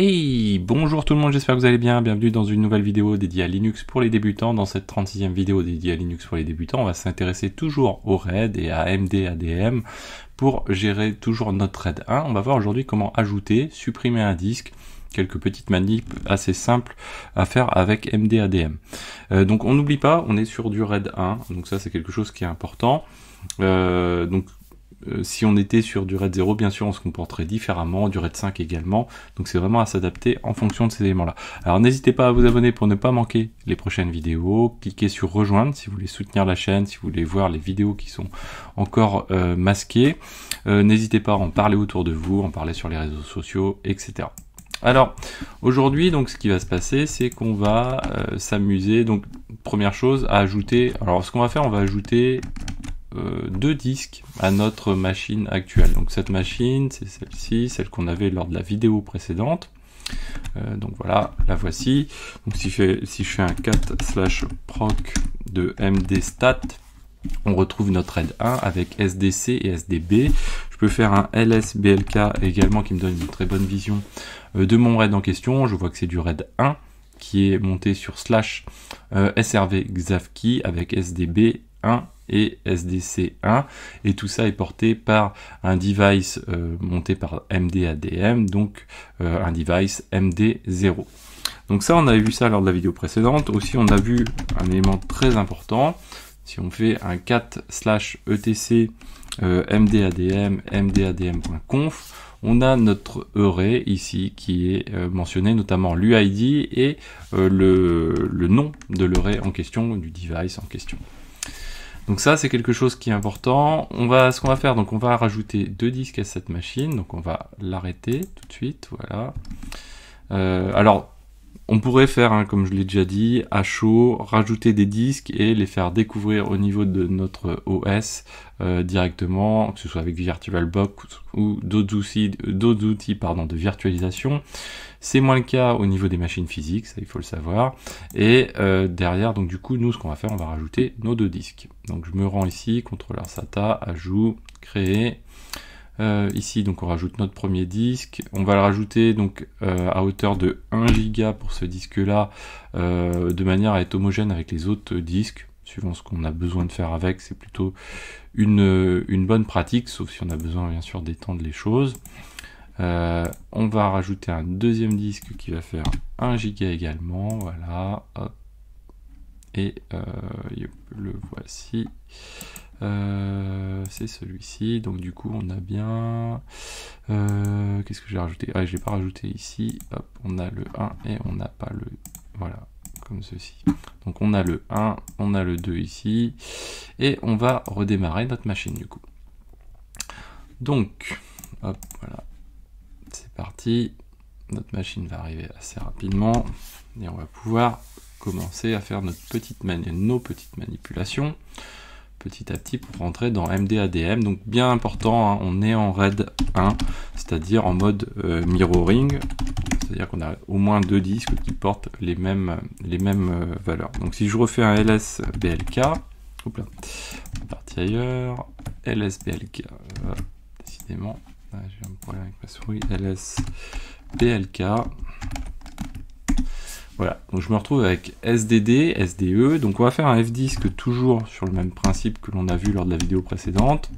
Hey, bonjour tout le monde, j'espère que vous allez bien. Bienvenue dans une nouvelle vidéo dédiée à Linux pour les débutants. Dans cette 36e vidéo dédiée à Linux pour les débutants, on va s'intéresser toujours au RAID et à mdadm pour gérer toujours notre RAID 1. On va voir aujourd'hui comment ajouter, supprimer un disque, quelques petites manips assez simples à faire avec MDADM. Euh, donc on n'oublie pas, on est sur du RAID 1, donc ça c'est quelque chose qui est important. Euh, donc euh, si on était sur du RAID 0, bien sûr, on se comporterait différemment, du RAID 5 également. Donc c'est vraiment à s'adapter en fonction de ces éléments-là. Alors n'hésitez pas à vous abonner pour ne pas manquer les prochaines vidéos. Cliquez sur rejoindre si vous voulez soutenir la chaîne, si vous voulez voir les vidéos qui sont encore euh, masquées. Euh, n'hésitez pas à en parler autour de vous, en parler sur les réseaux sociaux, etc. Alors aujourd'hui donc ce qui va se passer c'est qu'on va s'amuser donc première chose à ajouter alors ce qu'on va faire on va ajouter de euh, deux disques à notre machine actuelle. Donc cette machine, c'est celle-ci, celle, qu'on avait lors de la vidéo précédente. Euh, donc voilà, la voici. Donc si je fais, si je fais un cat slash proc de mdstat, on retrouve notre raid 1 avec SDC et SDB. Je peux faire un LSBLK également qui me donne une très bonne vision euh, de mon raid en question. Je vois que c'est du raid 1 qui est monté sur slash srv SRV Xavki avec SDB 1 et SDC1 et tout ça est porté par un device euh, monté par MDADM donc euh, un device MD0 donc ça on avait vu ça lors de la vidéo précédente aussi on a vu un élément très important si on fait un cat slash etc euh, mdadm mdadm.conf on a notre array ici qui est mentionné, notamment l'UID et le, nom de l'array en question, du device en question. Donc ça, c'est quelque chose qui est important. On va, ce qu'on va faire, donc on va rajouter deux disques à cette machine. Donc on va l'arrêter tout de suite, voilà. Euh, alors, on pourrait faire, hein, comme je l'ai déjà dit, à chaud, rajouter des disques et les faire découvrir au niveau de notre OS euh, directement, que ce soit avec VirtualBox ou d'autres outils, outils pardon, de virtualisation. C'est moins le cas au niveau des machines physiques, ça il faut le savoir. Et euh, derrière, donc du coup, nous, ce qu'on va faire, on va rajouter nos deux disques. Donc je me rends ici, contrôleur SATA, ajout, créer, euh, ici, donc on rajoute notre premier disque. On va le rajouter donc euh, à hauteur de 1 giga pour ce disque-là, euh, de manière à être homogène avec les autres disques. Suivant ce qu'on a besoin de faire avec, c'est plutôt une, une, bonne pratique, sauf si on a besoin bien sûr d'étendre les choses. on va rajouter un deuxième disque qui va faire 1 giga également. Voilà. Et le voici. Euh, c'est celui-ci. Donc du coup, on a bien... Euh, qu'est-ce que j'ai rajouté Ah, je pas rajouté ici. Hop, on a le 1 et on n'a pas le... Voilà, comme ceci. Donc on a le 1, on a le 2 ici. Et on va redémarrer notre machine du coup. Donc, hop, voilà. C'est parti. Notre machine va arriver assez rapidement. Et on va pouvoir commencer à faire notre petite nos petites manipulations petit à petit pour rentrer dans MDADM. Donc bien important, hein, on est en RAID 1, c'est-à-dire en mode euh, mirroring, c'est-à-dire qu'on a au moins deux disques qui portent les mêmes, les mêmes euh, valeurs. Donc si je refais un LSBLK, là, on parti ailleurs, LSBLK, euh, décidément, ah, j'ai un problème avec ma souris, LSBLK, voilà, donc je me retrouve avec SDD, SDE, donc on va faire un F-disque toujours sur le même principe que l'on a vu lors de la vidéo précédente,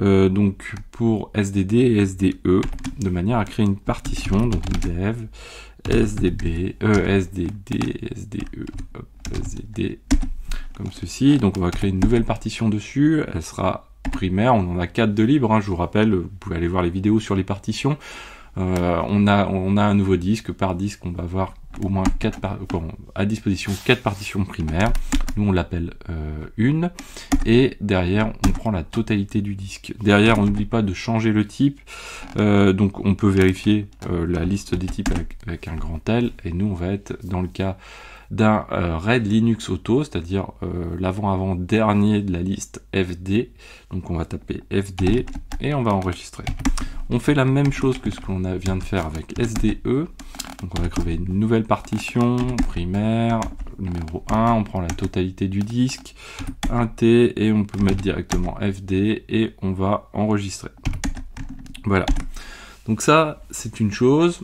euh, donc pour SDD et SDE, de manière à créer une partition, donc dev, SDB, euh, SDD, SDE, hop, SDD, comme ceci, donc on va créer une nouvelle partition dessus, elle sera primaire, on en a 4 de libre, hein. je vous rappelle, vous pouvez aller voir les vidéos sur les partitions, euh, on, a, on a un nouveau disque, par disque on va voir au moins quatre par... à disposition quatre partitions primaires. Nous, on l'appelle euh, une. Et derrière, on prend la totalité du disque. Derrière, on n'oublie pas de changer le type. Euh, donc, on peut vérifier euh, la liste des types avec, un grand L. Et nous, on va être dans le cas d'un RAID Linux Auto, c'est-à-dire l'avant-avant-dernier de la liste FD. Donc, on va taper FD et on va enregistrer. On fait la même chose que ce qu'on vient de faire avec SDE. Donc on va créer une nouvelle partition, primaire, numéro 1, on prend la totalité du disque, 1 T, et on peut mettre directement FD, et on va enregistrer. Voilà. Donc ça, c'est une chose.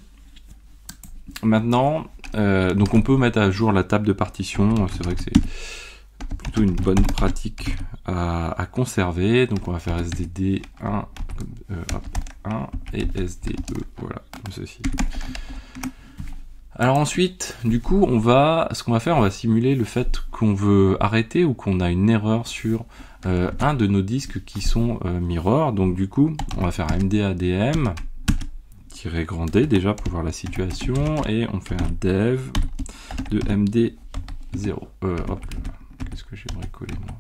Maintenant, euh, donc on peut mettre à jour la table de partition, c'est vrai que c'est une bonne pratique à, conserver. Donc on va faire SDD 1, 1 et SDE, voilà, comme ceci. Alors ensuite, du coup, on va, ce qu'on va faire, on va simuler le fait qu'on veut arrêter ou qu'on a une erreur sur euh, un de nos disques qui sont euh, mirror. Donc du coup, on va faire mdadm grand D déjà pour voir la situation et on fait un dev de md0 j'aimerais coller moi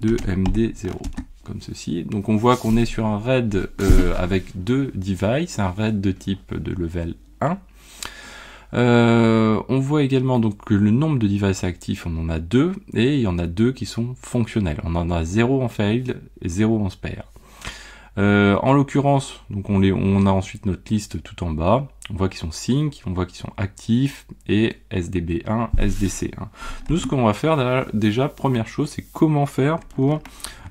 de MD0 comme ceci. Donc on voit qu'on est sur un RAID euh, avec deux devices, un RAID de type de level 1. Euh, on voit également donc que le nombre de devices actifs, on en a deux, et il y en a deux qui sont fonctionnels. On en a zéro en fail, et 0 en spare. Euh, en l'occurrence, donc on, les, on a ensuite notre liste tout en bas, on voit qu'ils sont sync, on voit qu'ils sont actifs, et SDB1, SDC1. Nous, ce qu'on va faire déjà, première chose, c'est comment faire pour,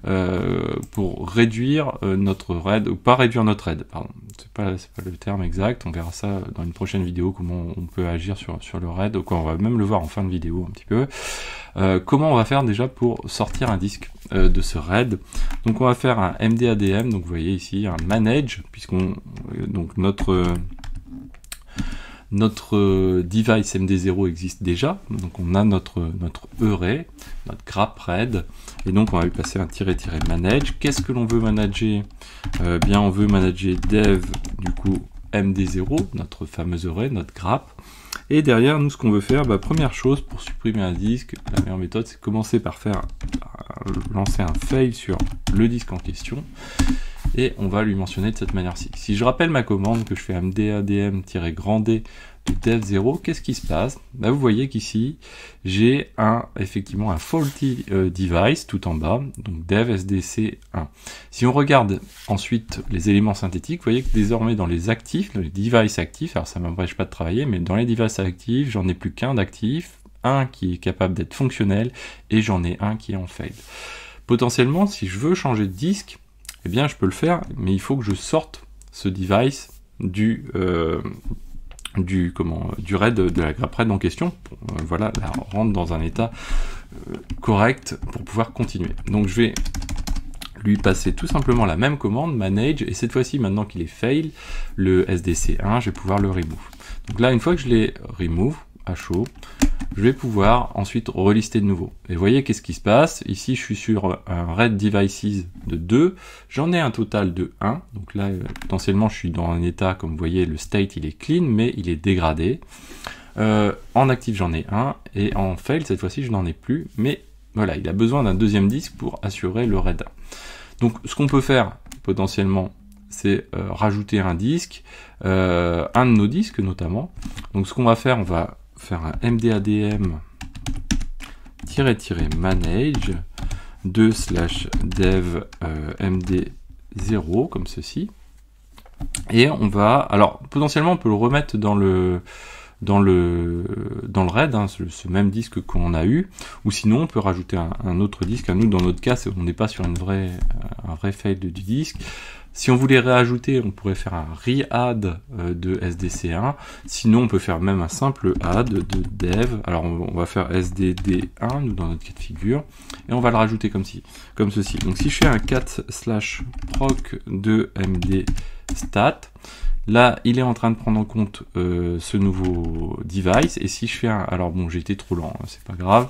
euh, pour réduire euh, notre RAID, ou pas réduire notre RAID, pardon. C'est pas, pas le terme exact, on verra ça dans une prochaine vidéo, comment on peut agir sur, sur le RAID, quoi, on va même le voir en fin de vidéo un petit peu. Euh, comment on va faire déjà pour sortir un disque de ce RAID. Donc on va faire un MDADM, donc vous voyez ici un manage, puisqu'on donc notre notre device MD0 existe déjà, donc on a notre, notre notre grapred, et donc on va lui passer un tiret manage. Qu'est-ce que l'on veut manager euh, Bien, on veut manager dev, du coup, MD0, notre fameuse ERA, notre GRAP, et derrière, nous, ce qu'on veut faire, bah, première chose, pour supprimer un disque, la meilleure méthode, c'est commencer par faire lancer un fail sur le disque en question. Et on va lui mentionner de cette manière-ci. Si je rappelle ma commande que je fais mdadm-grand d dev0, qu'est-ce qui se passe bah, Vous voyez qu'ici, j'ai un effectivement un faulty euh, device tout en bas, donc dev sdc1. Si on regarde ensuite les éléments synthétiques, vous voyez que désormais dans les actifs, dans les devices actifs, alors ça ne m'empêche pas de travailler, mais dans les devices actif, j'en ai plus qu'un d'actif, un qui est capable d'être fonctionnel, et j'en ai un qui est en fail. Potentiellement, si je veux changer de disque, eh bien je peux le faire, mais il faut que je sorte ce device du... Euh, du comment du raid de la grappe raid en question euh, voilà la rendre dans un état euh, correct pour pouvoir continuer donc je vais lui passer tout simplement la même commande manage et cette fois-ci maintenant qu'il est fail le sdc1 je vais pouvoir le remove donc là, une fois que je les remove à chaud, je vais pouvoir ensuite relister de nouveau. Et voyez qu'est-ce qui se passe. Ici, je suis sur un RAID Devices de 2. J'en ai un total de 1. Donc là, euh, potentiellement, je suis dans un état, comme vous voyez, le state, il est clean, mais il est dégradé. Euh, en actif, j'en ai un. Et en fail, cette fois-ci, je n'en ai plus. Mais voilà, il a besoin d'un deuxième disque pour assurer le RAID Donc, ce qu'on peut faire potentiellement c'est euh, rajouter un disque, euh, un de nos disques notamment. Donc ce qu'on va faire, on va faire un mdadm manage 2 slash dev euh, md0 comme ceci et on va alors potentiellement on peut le remettre dans le dans le dans le RAID, hein, ce, même disque qu'on a eu, ou sinon on peut rajouter un, autre disque. À nous, dans notre cas, on n'est pas sur une vraie, un vrai fail du disque. Si on voulait réajouter, on pourrait faire un re euh, de SDC1. Sinon, on peut faire même un simple add de dev. Alors, on, va faire SDD1, nous, dans notre cas de figure. Et on va le rajouter comme, si comme ceci. Donc, si je fais un cat slash proc de md Là, il est en train de prendre en compte euh, ce nouveau device. Et si je fais un... Alors bon, j'ai été trop lent, hein, c'est pas grave.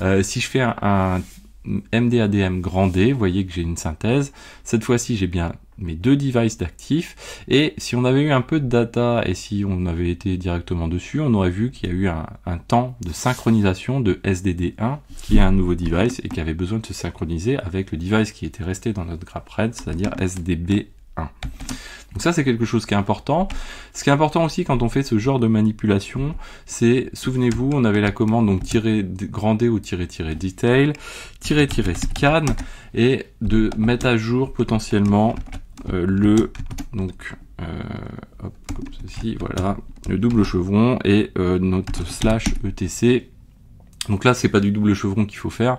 Euh, si je fais un, MDADM grand D, vous voyez que j'ai une synthèse. Cette fois-ci, j'ai bien mes deux devices d'actifs. Et si on avait eu un peu de data et si on avait été directement dessus, on aurait vu qu'il y a eu un, temps de synchronisation de SDD1, qui est un nouveau device et qui avait besoin de se synchroniser avec le device qui était resté dans notre GraphRed, c'est-à-dire SDB1. Donc ça, c'est quelque chose qui est important. Ce qui est important aussi quand on fait ce genre de manipulation, c'est, souvenez-vous, on avait la commande donc tirer grand D ou tirer tirer detail, tirer tirer scan et de mettre à jour potentiellement euh, le donc euh, voilà, le double chevron et euh, notre slash etc. Donc là, c'est pas du double chevron qu'il faut faire.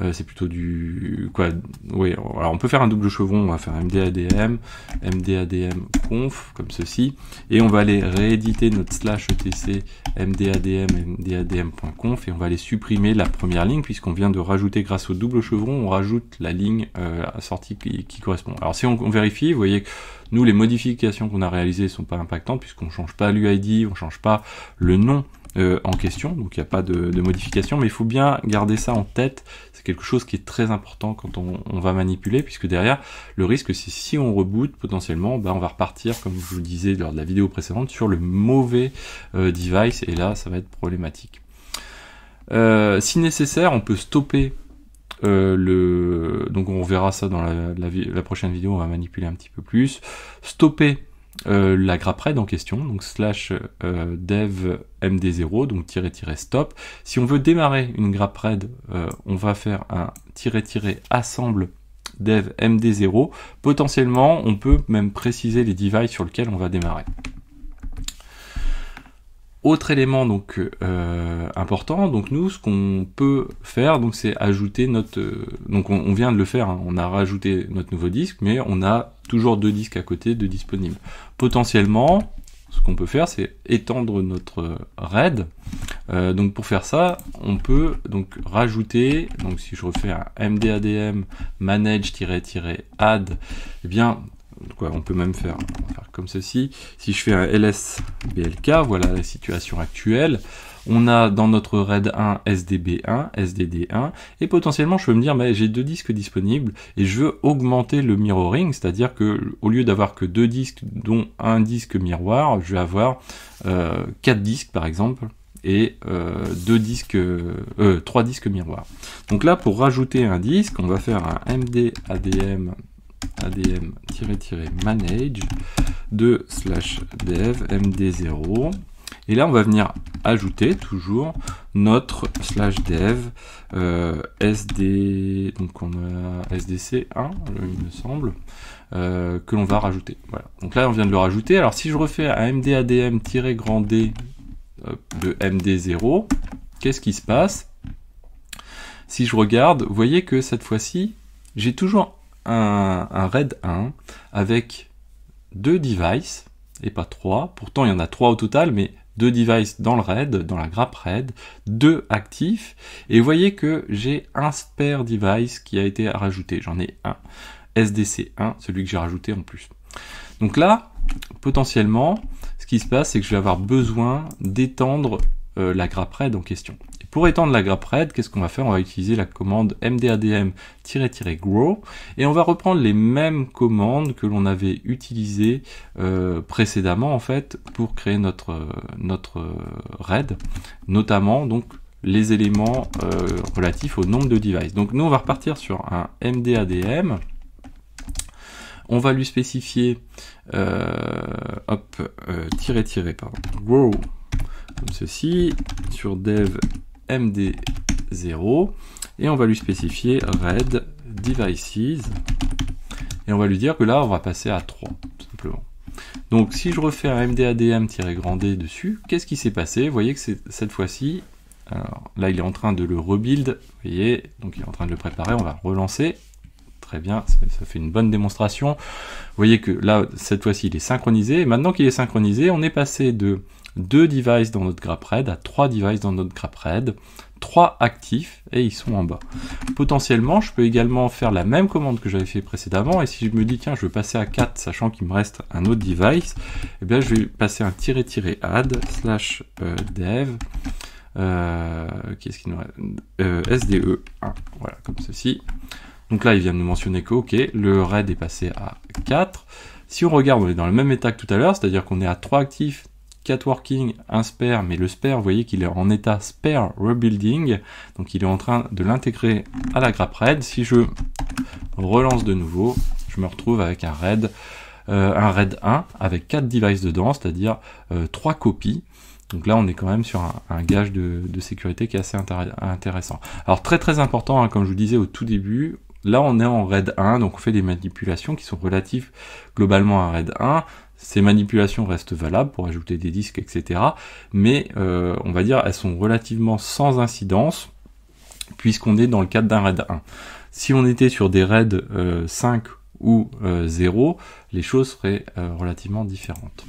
Euh, c'est plutôt du quoi Oui, alors on peut faire un double chevron, on va faire mdadm, mdadm conf comme ceci, et on va aller rééditer notre slash etc mdadm mdadm.conf et on va aller supprimer la première ligne puisqu'on vient de rajouter grâce au double chevron, on rajoute la ligne euh, sortie qui, correspond. Alors si on, vérifie, vous voyez que nous les modifications qu'on a réalisées sont pas impactantes puisqu'on change pas l'UID, on change pas le nom euh, en question, donc il n'y a pas de, modification, mais il faut bien garder ça en tête, c'est quelque chose qui est très important quand on, va manipuler, puisque derrière, le risque c'est si on reboot, potentiellement, bah, on va repartir, comme je vous le disais lors de la vidéo précédente, sur le mauvais euh, device, et là ça va être problématique. Euh, si nécessaire, on peut stopper le donc on verra ça dans la, prochaine vidéo, on va manipuler un petit peu plus. Stopper euh, la raid en question, donc slash euh, dev md0, donc tiret tiret stop. Si on veut démarrer une grappe euh, on va faire un tiret tiret assemble dev md0. Potentiellement, on peut même préciser les devices sur lesquels on va démarrer. Autre élément donc euh, important, donc nous ce qu'on peut faire, donc c'est ajouter notre, euh, donc on, vient de le faire, hein. on a rajouté notre nouveau disque, mais on a toujours deux disques à côté, de disponibles. Potentiellement, ce qu'on peut faire, c'est étendre notre RAID. Euh, donc pour faire ça, on peut donc rajouter, donc si je refais un mdadm manage-add, eh bien on peut même faire, comme ceci. Si je fais un lsblk, voilà la situation actuelle. On a dans notre RAID 1 SDB1, SDD1, et potentiellement je peux me dire, mais j'ai deux disques disponibles et je veux augmenter le mirroring, c'est-à-dire que au lieu d'avoir que deux disques, dont un disque miroir, je vais avoir euh, quatre disques par exemple et euh, deux disques, euh, trois disques miroirs. Donc là, pour rajouter un disque, on va faire un MDADM adm-manage de slash dev md0 et là on va venir ajouter toujours notre slash dev euh, sd donc on a sdc1 il me semble euh, que l'on va rajouter voilà donc là on vient de le rajouter alors si je refais un mdadm grand d euh, de md0 qu'est ce qui se passe si je regarde vous voyez que cette fois-ci j'ai toujours un, RAID 1 avec deux devices et pas trois. Pourtant, il y en a trois au total, mais deux devices dans le RAID, dans la grappe RAID, deux actifs. Et vous voyez que j'ai un spare device qui a été rajouté. J'en ai un. SDC1, celui que j'ai rajouté en plus. Donc là, potentiellement, ce qui se passe, c'est que je vais avoir besoin d'étendre euh, la grappe RAID en question. Pour étendre la grappe RAID, qu'est-ce qu'on va faire On va utiliser la commande mdadm-grow et on va reprendre les mêmes commandes que l'on avait utilisées euh, précédemment en fait pour créer notre, euh, notre euh, notamment donc les éléments relatifs au nombre de devices. Donc nous on va repartir sur un mdadm on va lui spécifier hop pardon grow comme ceci sur dev md0 et on va lui spécifier red devices et on va lui dire que là on va passer à 3 tout simplement. Donc si je refais un mdadm-grand d dessus, qu'est-ce qui s'est passé Vous voyez que cette fois-ci, alors là il est en train de le rebuild, vous voyez, donc il est en train de le préparer, on va relancer. Très bien, ça, fait une bonne démonstration. Vous voyez que là, cette fois-ci, il est synchronisé. maintenant qu'il est synchronisé, on est passé de 2 devices dans notre grapred, à 3 devices dans notre raid 3 actifs et ils sont en bas. Potentiellement, je peux également faire la même commande que j'avais fait précédemment et si je me dis tiens, je veux passer à 4 sachant qu'il me reste un autre device, eh bien je vais passer un tiret tiret add slash euh, dev euh, qu'est-ce qu'il nous SDE1, euh, voilà comme ceci. Donc là, il vient de nous mentionner que ok, le raid est passé à 4. Si on regarde, on est dans le même état que tout à l'heure, c'est-à-dire qu'on est à 3 actifs, working un spare, mais le spare, vous voyez qu'il est en état spare rebuilding, donc il est en train de l'intégrer à la grappe raid. Si je relance de nouveau, je me retrouve avec un raid, euh, un raid 1 avec quatre devices dedans, c'est-à-dire euh, trois 3 copies. Donc là, on est quand même sur un, gage de, sécurité qui est assez intéressant. Alors très très important, hein, comme je vous disais au tout début, là on est en RAID 1, donc on fait des manipulations qui sont relatives globalement à RAID 1. Ces manipulations restent valables pour ajouter des disques, etc. Mais euh, on va dire elles sont relativement sans incidence puisqu'on est dans le cadre d'un RAID 1. Si on était sur des RAID 5 euh, ou 0, euh, les choses seraient relativement différentes.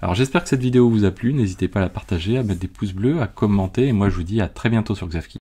Alors j'espère que cette vidéo vous a plu, n'hésitez pas à la partager, à mettre des pouces bleus, à commenter, et moi je vous dis à très bientôt sur Xavki.